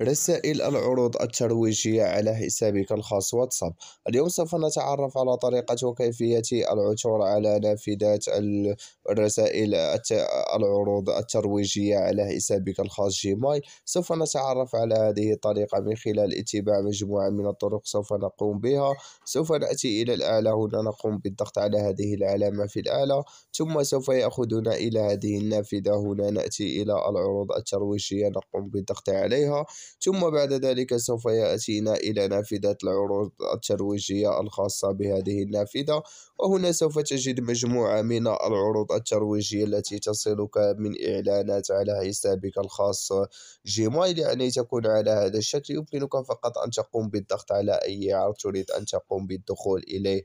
رسائل العروض الترويجية على حسابك الخاص واتساب اليوم سوف نتعرف على طريقة وكيفية العثور على نافذات الرسائل العروض الترويجية على حسابك الخاص جيمايل سوف نتعرف على هذه الطريقة من خلال اتباع مجموعة من الطرق سوف نقوم بها سوف نأتي إلى الأعلى هنا نقوم بالضغط على هذه العلامة في الأعلى ثم سوف يأخذنا إلى هذه النافذة هنا نأتي إلى العروض الترويجية نقوم بالضغط عليها ثم بعد ذلك سوف يأتينا إلى نافذة العروض الترويجية الخاصة بهذه النافذة وهنا سوف تجد مجموعة من العروض الترويجية التي تصلك من إعلانات على حسابك الخاص جيمايل يعني تكون على هذا الشكل يمكنك فقط أن تقوم بالضغط على أي عرض تريد أن تقوم بالدخول إليه